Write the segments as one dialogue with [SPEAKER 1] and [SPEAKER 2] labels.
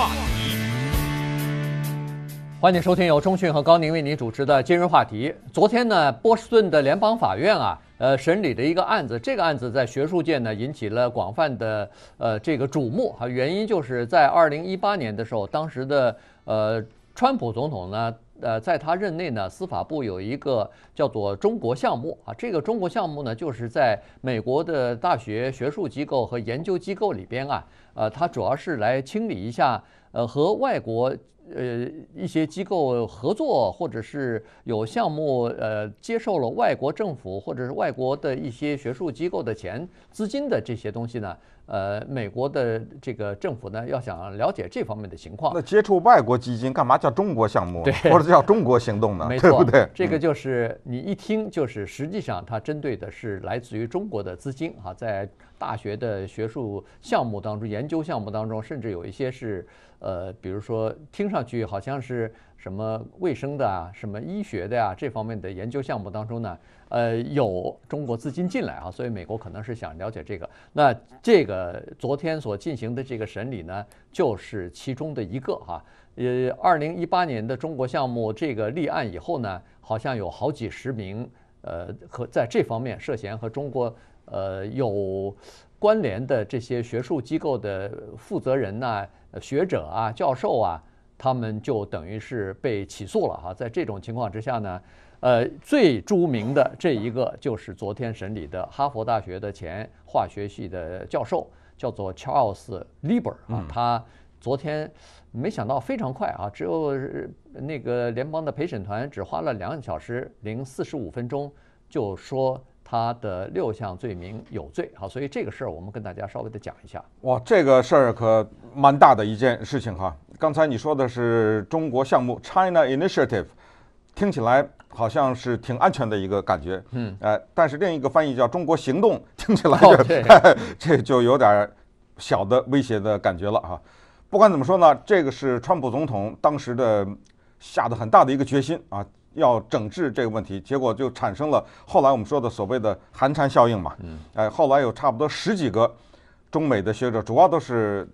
[SPEAKER 1] 话题，
[SPEAKER 2] 欢迎收听由中讯和高宁为您主持的今日话题。昨天呢，波士顿的联邦法院啊，呃，审理的一个案子，这个案子在学术界呢引起了广泛的呃这个瞩目啊。原因就是在二零一八年的时候，当时的呃川普总统呢。呃，在他任内呢，司法部有一个叫做“中国项目”啊，这个“中国项目”呢，就是在美国的大学、学术机构和研究机构里边啊，呃，它主要是来清理一下，呃，和外国。呃，一些机构合作，或者是有项目，呃，接受了外国政府或者是外国的一些学术机构的钱、资金的这些东西呢？呃，美国的这个政府呢，要想了解这方面的情况，那接触外
[SPEAKER 1] 国基金干嘛叫中国项目，或者叫中国行动呢？对不对？这个
[SPEAKER 2] 就是你一听就是，实际上它针对的是来自于中国的资金啊，在大学的学术项目当中、研究项目当中，甚至有一些是。呃，比如说听上去好像是什么卫生的啊，什么医学的呀，这方面的研究项目当中呢，呃，有中国资金进来啊，所以美国可能是想了解这个。那这个昨天所进行的这个审理呢，就是其中的一个哈。呃，二零一八年的中国项目这个立案以后呢，好像有好几十名呃和在这方面涉嫌和中国呃有。关联的这些学术机构的负责人呐、学者啊、教授啊，他们就等于是被起诉了哈。在这种情况之下呢，呃，最著名的这一个就是昨天审理的哈佛大学的前化学系的教授，叫做 Charles Lieber 啊。他昨天没想到非常快啊，只有那个联邦的陪审团只花了两小时零四十五分钟就说。他的六项罪名有罪，好，所以这个事儿我们跟大家稍微的讲一下。
[SPEAKER 1] 哇，这个事儿可蛮大的一件事情哈。刚才你说的是中国项目 （China Initiative），听起来好像是挺安全的一个感觉。嗯，哎，但是另一个翻译叫“中国行动”，听起来 这就有点小的威胁的感觉了哈。不管怎么说呢，这个是川普总统当时的下的很大的一个决心啊。要整治这个问题，结果就产生了后来我们说的所谓的寒蝉效应嘛。嗯，哎，后来有差不多十几个中美的学者，主要都是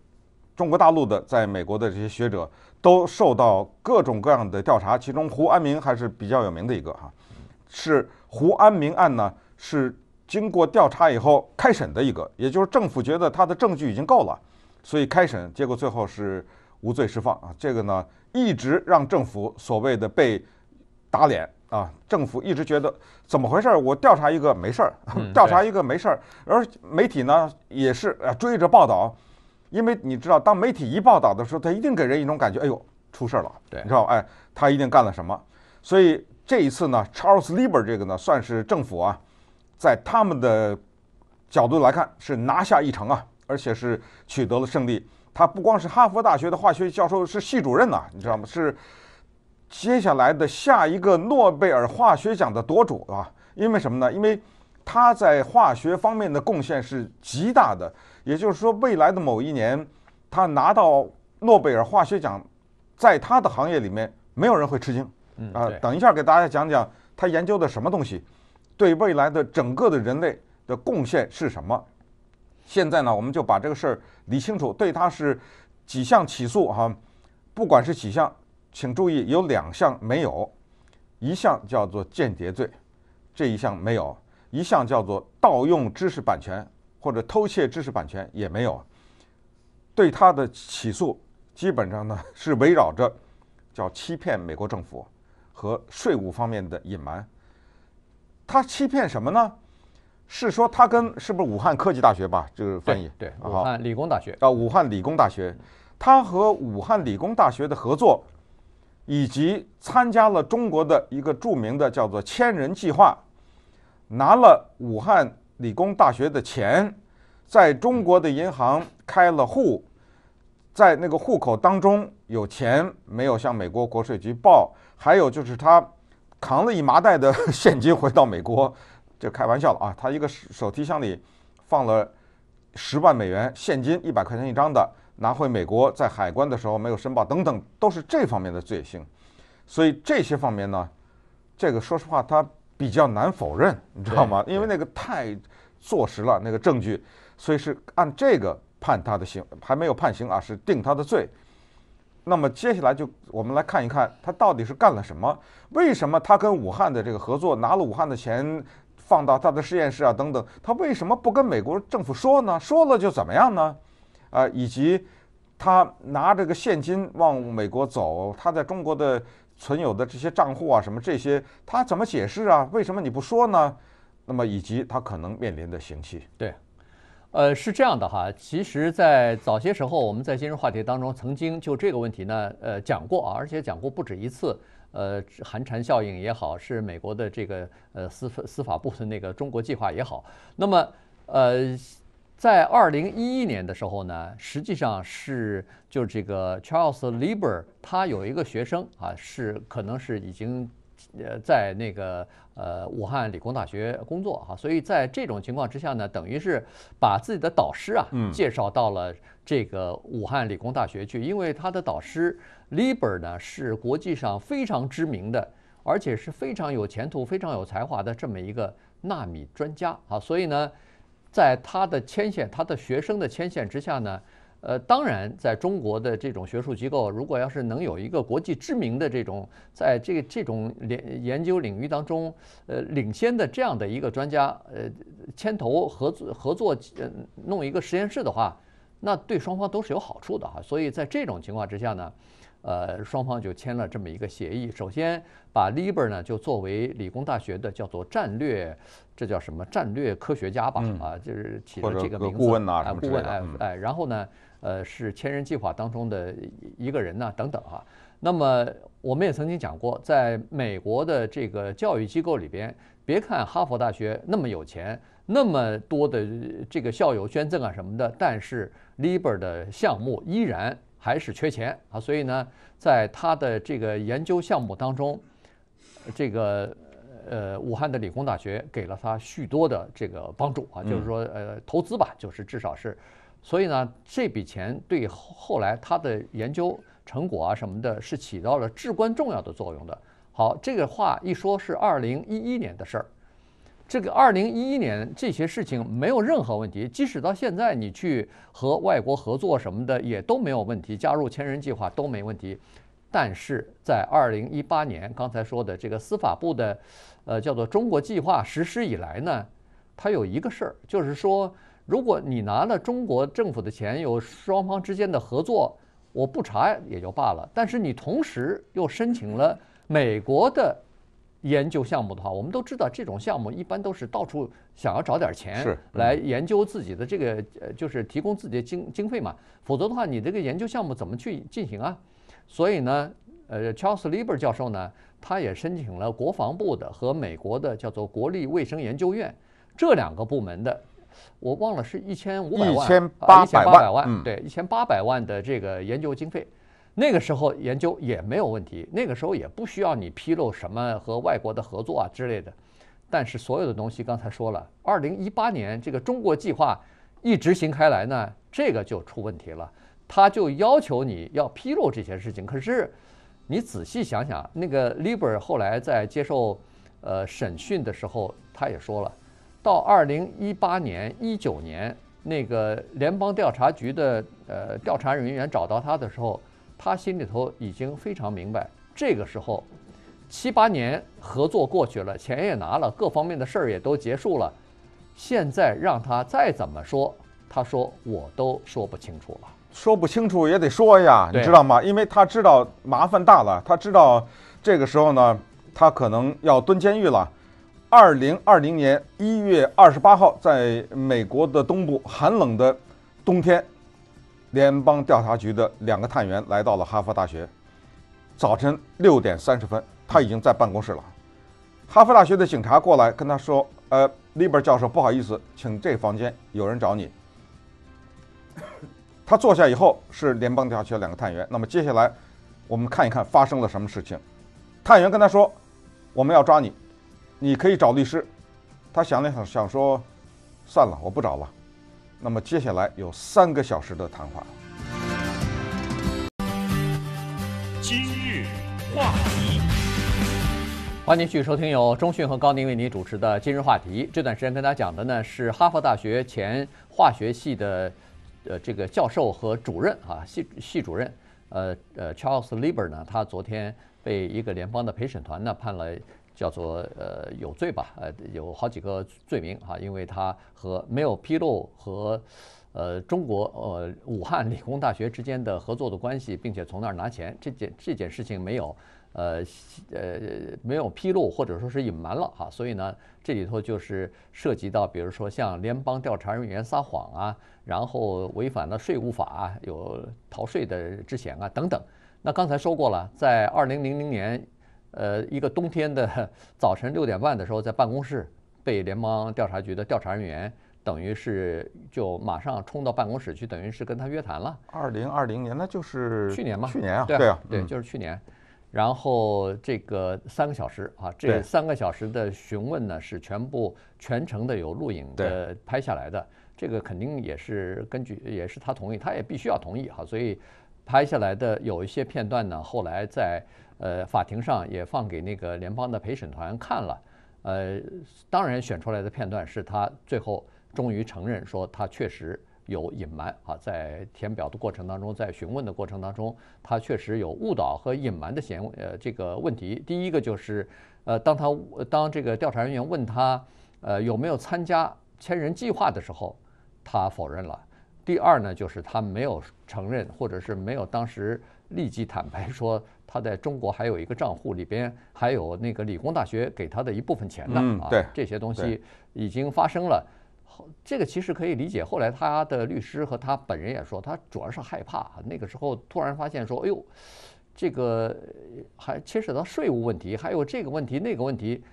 [SPEAKER 1] 中国大陆的，在美国的这些学者都受到各种各样的调查，其中胡安明还是比较有名的一个哈。是胡安明案呢，是经过调查以后开审的一个，也就是政府觉得他的证据已经够了，所以开审，结果最后是无罪释放啊。这个呢，一直让政府所谓的被。打脸啊！政府一直觉得怎么回事？我调查一个没事儿，调查一个没事儿。而媒体呢，也是啊追着报道，因为你知道，当媒体一报道的时候，他一定给人一种感觉：哎呦，出事儿了。对，你知道哎，他一定干了什么。所以这一次呢，Charles Lieber 这个呢，算是政府啊，在他们的角度来看是拿下一城啊，而且是取得了胜利。他不光是哈佛大学的化学教授，是系主任呐，你知道吗？是。接下来的下一个诺贝尔化学奖的得主啊，因为什么呢？因为他在化学方面的贡献是极大的。也就是说，未来的某一年，他拿到诺贝尔化学奖，在他的行业里面，没有人会吃惊。啊，等一下给大家讲讲他研究的什么东西，对未来的整个的人类的贡献是什么。现在呢，我们就把这个事儿理清楚。对他是几项起诉啊？不管是几项。请注意，有两项没有，一项叫做间谍罪，这一项没有；一项叫做盗用知识版权或者偷窃知识版权也没有。对他的起诉，基本上呢是围绕着叫欺骗美国政府和税务方面的隐瞒。他欺骗什么呢？是说他跟是不是武汉科技大学吧？就是翻译对武汉理工大学啊，武汉理工大学，他和武汉理工大学的合作。以及参加了中国的一个著名的叫做“千人计划”，拿了武汉理工大学的钱，在中国的银行开了户，在那个户口当中有钱没有向美国国税局报，还有就是他扛了一麻袋的现金回到美国，就开玩笑了啊！他一个手提箱里放了十万美元现金，一百块钱一张的。拿回美国，在海关的时候没有申报，等等，都是这方面的罪行。所以这些方面呢，这个说实话他比较难否认，你知道吗？因为那个太坐实了，那个证据，所以是按这个判他的刑，还没有判刑啊，是定他的罪。那么接下来就我们来看一看他到底是干了什么？为什么他跟武汉的这个合作拿了武汉的钱放到他的实验室啊？等等，他为什么不跟美国政府说呢？说了就怎么样呢？啊，以及他拿这个现金往美国走，他在中国的存有的这些账户啊，什么这些，他怎么解释啊？为什么你不说呢？那么以及他可能面临的
[SPEAKER 2] 刑期？对，呃，是这样的哈，其实，在早些时候，我们在今日话题当中曾经就这个问题呢，呃，讲过啊，而且讲过不止一次。呃，寒蝉效应也好，是美国的这个呃司司法部的那个中国计划也好，那么呃。在二零一一年的时候呢，实际上是就这个 Charles Lieber，他有一个学生啊，是可能是已经呃在那个呃武汉理工大学工作啊，所以在这种情况之下呢，等于是把自己的导师啊介绍到了这个武汉理工大学去，因为他的导师 Lieber 呢是国际上非常知名的，而且是非常有前途、非常有才华的这么一个纳米专家啊，所以呢。在他的牵线，他的学生的牵线之下呢，呃，当然，在中国的这种学术机构，如果要是能有一个国际知名的这种在这个这种研研究领域当中，呃，领先的这样的一个专家，呃，牵头合作合作，呃，弄一个实验室的话，那对双方都是有好处的哈。所以在这种情况之下呢。呃，双方就签了这么一个协议。首先，把 Liber 呢就作为理工大学的叫做战略，这叫什么战略科学家吧？啊，就是起的这个名字。顾问呐，什么哎，然后呢，呃，是千人计划当中的一个人呢，等等啊。那么，我们也曾经讲过，在美国的这个教育机构里边，别看哈佛大学那么有钱，那么多的这个校友捐赠啊什么的，但是 Liber 的项目依然。还是缺钱啊，所以呢，在他的这个研究项目当中，这个呃武汉的理工大学给了他许多的这个帮助啊，就是说呃投资吧，就是至少是，所以呢这笔钱对后来他的研究成果啊什么的是起到了至关重要的作用的。好，这个话一说是二零一一年的事儿。这个二零一一年这些事情没有任何问题，即使到现在你去和外国合作什么的也都没有问题，加入千人计划都没问题。但是在二零一八年刚才说的这个司法部的，呃，叫做中国计划实施以来呢，它有一个事儿，就是说，如果你拿了中国政府的钱，有双方之间的合作，我不查也就罢了，但是你同时又申请了美国的。研究项目的话，我们都知道这种项目一般都是到处想要找点钱来研究自己的这个，就是提供自己的经经费嘛。否则的话，你这个研究项目怎么去进行啊？所以呢，呃，Charles Liber 教授呢，他也申请了国防部的和美国的叫做国立卫生研究院这两个部门的，我忘了是一千五百万，一千八百万，对，一千八百万的这个研究经费。那个时候研究也没有问题，那个时候也不需要你披露什么和外国的合作啊之类的。但是所有的东西刚才说了，二零一八年这个中国计划一执行开来呢，这个就出问题了，他就要求你要披露这些事情。可是你仔细想想，那个 Libr 后来在接受呃审讯的时候，他也说了，到二零一八年一九年，那个联邦调查局的呃调查人员找到他的时候。他心里头已经非常明白，这个时候七八年合作过去了，钱也拿了，各方面的事儿也都结束了。现在让他再怎么说，他说我都说不清楚了，说不清楚也得
[SPEAKER 1] 说呀，你知道吗？因为他知道麻烦大了，他知道这个时候呢，他可能要蹲监狱了。二零二零年一月二十八号，在美国的东部寒冷的冬天。联邦调查局的两个探员来到了哈佛大学。早晨六点三十分，他已经在办公室了。哈佛大学的警察过来跟他说：“呃，利伯教授，不好意思，请这房间有人找你。” 他坐下以后是联邦调查局的两个探员。那么接下来，我们看一看发生了什么事情。探员跟他说：“我们要抓你，你可以找律师。”他想了想，想说：“算了，我不找了。”那么接下来有三个小时的谈话。
[SPEAKER 2] 今日话题，欢迎您续收听由中讯和高宁为您主持的《今日话题》。这段时间跟大家讲的呢是哈佛大学前化学系的呃这个教授和主任啊系系主任呃呃 Charles Lieber 呢，他昨天被一个联邦的陪审团呢判了。叫做呃有罪吧，呃有好几个罪名哈，因为他和没有披露和呃中国呃武汉理工大学之间的合作的关系，并且从那儿拿钱这件这件事情没有呃呃没有披露或者说是隐瞒了哈，所以呢这里头就是涉及到比如说像联邦调查人员撒谎啊，然后违反了税务法有逃税的之嫌啊等等。那刚才说过了，在二零零零年。呃，一个冬天的 早晨六点半的时候，在办公室被联邦调查局的调查人员，等于是就马上冲到办公室去，等于是跟他约谈了。二零二零年，那就是去年嘛？去年啊，对啊，对，就是去年。然后这个三个小时啊，这三个小时的询问呢，是全部全程的有录影的拍下来的。这个肯定也是根据，也是他同意，他也必须要同意哈。所以拍下来的有一些片段呢，后来在。呃，法庭上也放给那个联邦的陪审团看了，呃，当然选出来的片段是他最后终于承认说他确实有隐瞒啊，在填表的过程当中，在询问的过程当中，他确实有误导和隐瞒的嫌呃这个问题。第一个就是，呃，当他当这个调查人员问他，呃，有没有参加千人计划的时候，他否认了。第二呢，就是他没有承认，或者是没有当时立即坦白说，他在中国还有一个账户里边还有那个理工大学给他的一部分钱呢。啊，对，这些东西已经发生了。这个其实可以理解。后来他的律师和他本人也说，他主要是害怕。那个时候突然发现说，哎呦，这个还牵扯到税务问题，还有这个问题那个问题，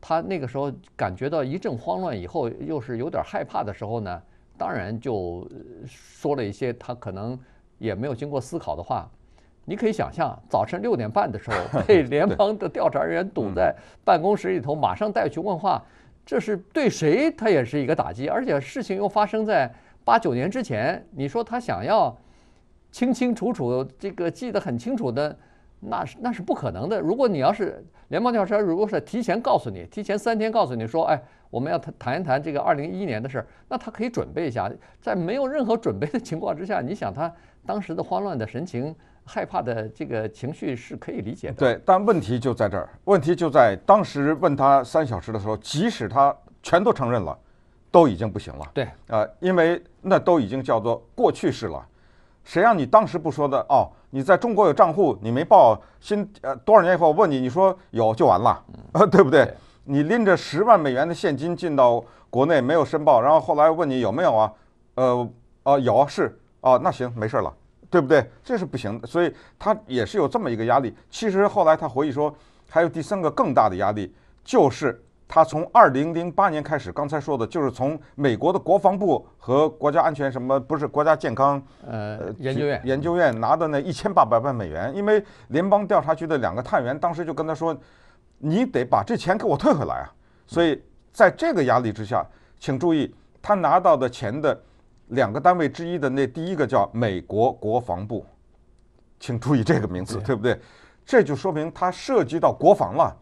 [SPEAKER 2] 他那个时候感觉到一阵慌乱，以后又是有点害怕的时候呢。当然，就说了一些他可能也没有经过思考的话。你可以想象，早晨六点半的时候 被联邦的调查人员堵在办公室里头，马上带去问话，这是对谁他也是一个打击。而且事情又发生在八九年之前，你说他想要清清楚楚、这个记得很清楚的。那是那是不可能的。如果你要是联邦调查，如果是提前告诉你，提前三天告诉你说，哎，我们要谈一谈这个二零一一年的事儿，那他可以准备一下。在没有任何准备的情况之下，你想他当时的慌乱的神情、害怕的这个情绪是可以理解的。
[SPEAKER 1] 对，但问题就在这儿，问题就在当时问他三小时的时候，即使他全都承认了，都已经不行了。对，呃，因为那都已经叫做过去式了。谁让你当时不说的哦？你在中国有账户，你没报，新呃多少年以后我问你，你说有就完了，啊 对不对？你拎着十万美元的现金进到国内没有申报，然后后来问你有没有啊？呃哦，有是啊那行没事了，对不对？这是不行的，所以他也是有这么一个压力。其实后来他回忆说，还有第三个更大的压力就是。他从二零零八年开始，刚才说的就是从美国的国防部和国家安全什么，不是国家健康呃研究院研究院拿的那一千八百万美元，因为联邦调查局的两个探员当时就跟他说，你得把这钱给我退回来啊。所以在这个压力之下，请注意他拿到的钱的两个单位之一的那第一个叫美国国防部，请注意这个名字对不对？这就说明他涉及到国防了。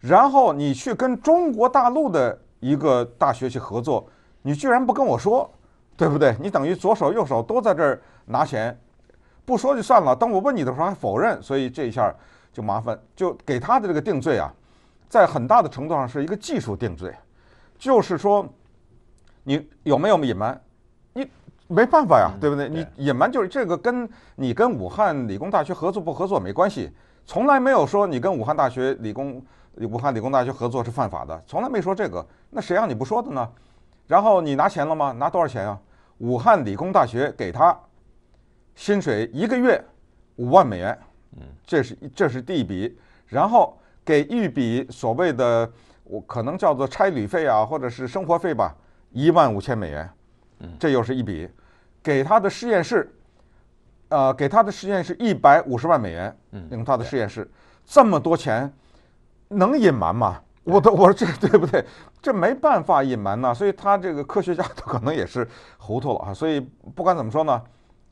[SPEAKER 1] 然后你去跟中国大陆的一个大学去合作，你居然不跟我说，对不对？你等于左手右手都在这儿拿钱，不说就算了。当我问你的时候还否认，所以这一下就麻烦，就给他的这个定罪啊，在很大的程度上是一个技术定罪，就是说你有没有隐瞒？没办法呀，对不对？你隐瞒就是这个，跟你跟武汉理工大学合作不合作没关系。从来没有说你跟武汉大学理工、武汉理工大学合作是犯法的，从来没说这个。那谁让你不说的呢？然后你拿钱了吗？拿多少钱啊？武汉理工大学给他薪水一个月五万美元，嗯，这是这是第一笔，然后给一笔所谓的我可能叫做差旅费啊，或者是生活费吧，一万五千美元。这又是一笔，给他的实验室，呃，给他的实验室一百五十万美元，用他的实验室这么多钱能隐瞒吗？我都我说这 对不对？这没办法隐瞒呐。所以他这个科学家他可能也是糊涂了啊。所以不管怎么说呢，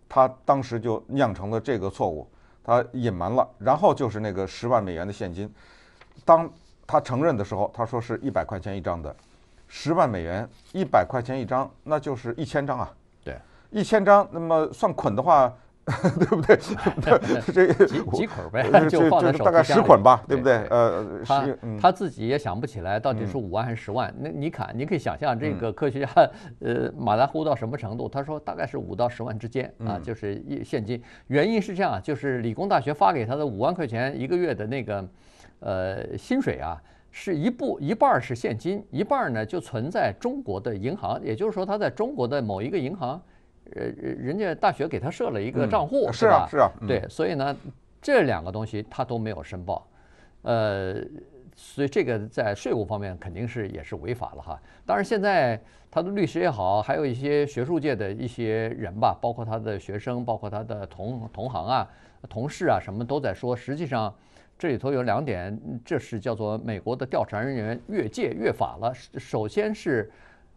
[SPEAKER 1] 他当时就酿成了这个错误，他隐瞒了。然后就是那个十万美元的现金，当他承认的时候，他说是一百块钱一张的。十万美元，一百块钱一张，那就是一千张啊。对，一千张，那么算捆的话，对不对？
[SPEAKER 2] 这几几捆呗，就放在手上。大概十捆吧，对不对？呃，他他自己也想不起来到底是五万还是十万。那你看，你可以想象这个科学家，呃，马达呼到什么程度？他说大概是五到十万之间啊，就是一现金。原因是这样，就是理工大学发给他的五万块钱一个月的那个，呃，薪水啊。是一部一半是现金，一半呢就存在中国的银行，也就是说他在中国的某一个银行，呃，人家大学给他设了一个账户，是吧？是，对，所以呢，这两个东西他都没有申报，呃，所以这个在税务方面肯定是也是违法了哈。当然现在他的律师也好，还有一些学术界的一些人吧，包括他的学生，包括他的同同行啊、同事啊，什么都在说，实际上。这里头有两点，这是叫做美国的调查人员越界越法了。首先是，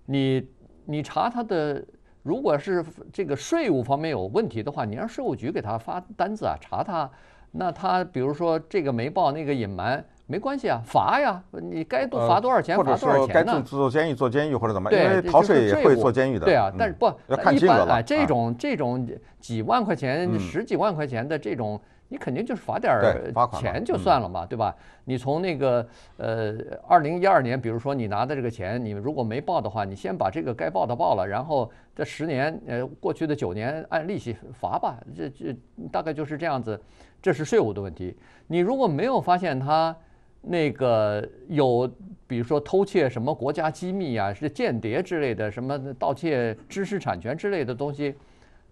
[SPEAKER 2] 你你查他的，如果是这个税务方面有问题的话，你让税务局给他发单子啊，查他。那他比如说这个没报那个隐瞒，没关系啊，罚呀，你该罚多少钱罚多少钱呢？或者
[SPEAKER 1] 做监狱做监狱或者怎么？因为逃税也会做监狱的。对啊，但是不要看金额了，
[SPEAKER 2] 这种这种几万块钱、十几万块钱的这种。你肯定就是罚点儿钱就算了嘛，对吧？你从那个呃，二零一二年，比如说你拿的这个钱，你如果没报的话，你先把这个该报的报了，然后这十年呃过去的九年按利息罚吧，这这大概就是这样子。这是税务的问题。你如果没有发现他那个有，比如说偷窃什么国家机密啊，是间谍之类的，什么盗窃知识产权之类的东西。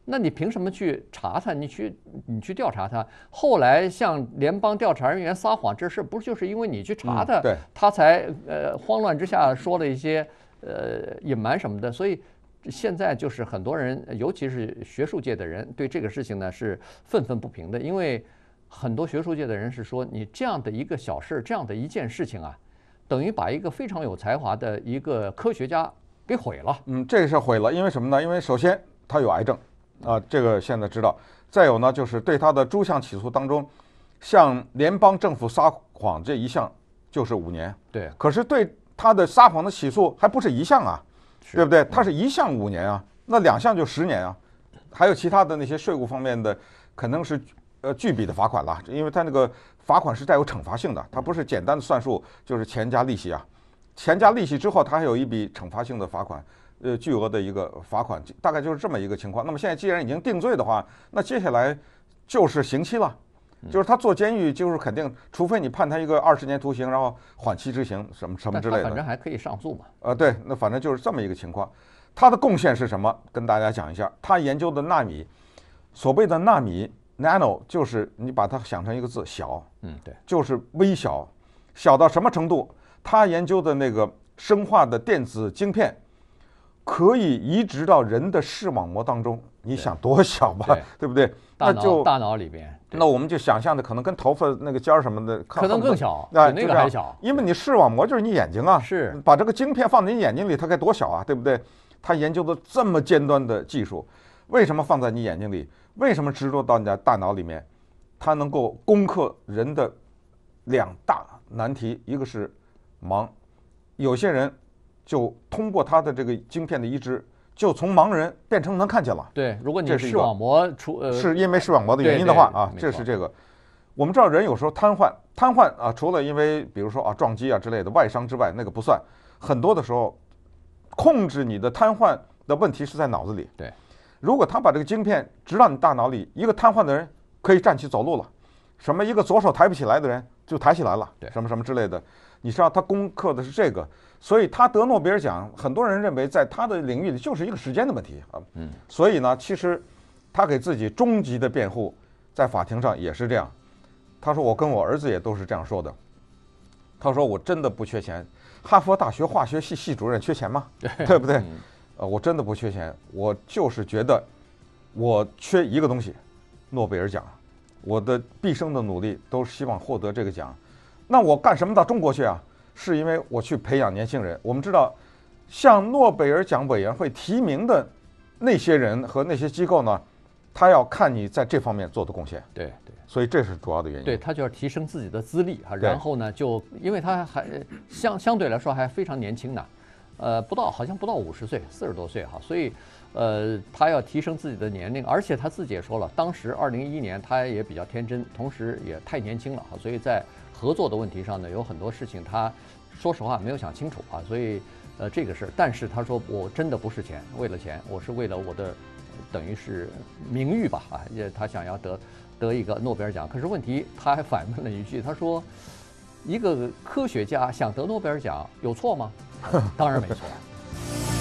[SPEAKER 2] 那你凭什么去查他？你去，你去调查他？后来向联邦调查人员撒谎这事，不就是因为你去查他，他才呃慌乱之下说了一些呃隐瞒什么的？所以现在就是很多人，尤其是学术界的人，对这个事情呢是愤愤不平的，因为很多学术界的人是说，你这样的一个小事，这样的一件事情啊，等于把一个非常有才华的一个科学家给毁了。嗯，这个
[SPEAKER 1] 是毁了，因为什么呢？因为首先他有癌症。啊，这个现在知道。再有呢，就是对他的诸项起诉当中，向联邦政府撒谎这一项就是五年。对。可是对他的撒谎的起诉还不是一项啊，对不对？他是一项五年啊，那两项就十年啊。还有其他的那些税务方面的，可能是呃巨笔的罚款了，因为他那个罚款是带有惩罚性的，他不是简单的算数，就是钱加利息啊，钱加利息之后，他还有一笔惩罚性的罚款。呃，巨额的一个罚款，大概就是这么一个情况。那么现在既然已经定罪的话，那接下来就是刑期了，就是他坐监狱，就是肯定，除非你判他一个二十年徒刑，然后缓期执行什么什么之类的。反正还可以上诉嘛。呃，对，那反正就是这么一个情况。他的贡献是什么？跟大家讲一下，他研究的纳米，所谓的纳米 （nano） 就是你把它想成一个字，小。嗯，对，就是微小，小到什么程度？他研究的那个生化的电子晶片。可以移植到人的视网膜当中，你想多小吧，对不对？大脑大
[SPEAKER 2] 脑里边，那我们
[SPEAKER 1] 就想象的可能跟头发那个尖儿什么的，可能更小，比那个还小。因为你视网膜就是你眼睛啊，是把这个晶片放在你眼睛里，它该多小啊，对不对？他研究的这么尖端的技术，为什么放在你眼睛里？为什么植入到你的大脑里面？它能够攻克人的两大难题，一个是盲，有些人。就通过他的这个晶片的移植，就从盲人变成能看见了。
[SPEAKER 2] 对，如果你视网膜出，是因为视网膜的原因的话啊，这
[SPEAKER 1] 是这个。我们知道人有时候瘫痪，瘫痪啊，除了因为比如说啊撞击啊之类的外伤之外，那个不算。很多的时候，控制你的瘫痪的问题是在脑子里。对，如果他把这个晶片植到你大脑里，一个瘫痪的人可以站起走路了。什么一个左手抬不起来的人就抬起来了，什么什么之类的。你知道他攻克的是这个，所以他得诺贝尔奖。很多人认为，在他的领域里就是一个时间的问题啊。嗯。所以呢，其实他给自己终极的辩护，在法庭上也是这样。他说：“我跟我儿子也都是这样说的。”他说：“我真的不缺钱。哈佛大学化学系系主任缺钱吗？对不对？呃，我真的不缺钱，我就是觉得我缺一个东西——诺贝尔奖。我的毕生的努力都希望获得这个奖。”那我干什么到中国去啊？是因为我去培养年轻人。我们知道，向诺贝尔奖委员会提名的那些人和那些机构呢，他要看你在这方面做的贡献。
[SPEAKER 2] 对对，所以这是主要的原因。对，他就要提升自己的资历啊。然后呢，就因为他还相相对来说还非常年轻呢，呃，不到好像不到五十岁，四十多岁哈。所以，呃，他要提升自己的年龄，而且他自己也说了，当时二零一一年他也比较天真，同时也太年轻了哈。所以在合作的问题上呢，有很多事情他，说实话没有想清楚啊，所以，呃，这个事。儿，但是他说，我真的不是钱，为了钱，我是为了我的，等于是名誉吧啊，也他想要得得一个诺贝尔奖。可是问题，他还反问了一句，他说，一个科学家想得诺贝尔奖有错吗？当然没错。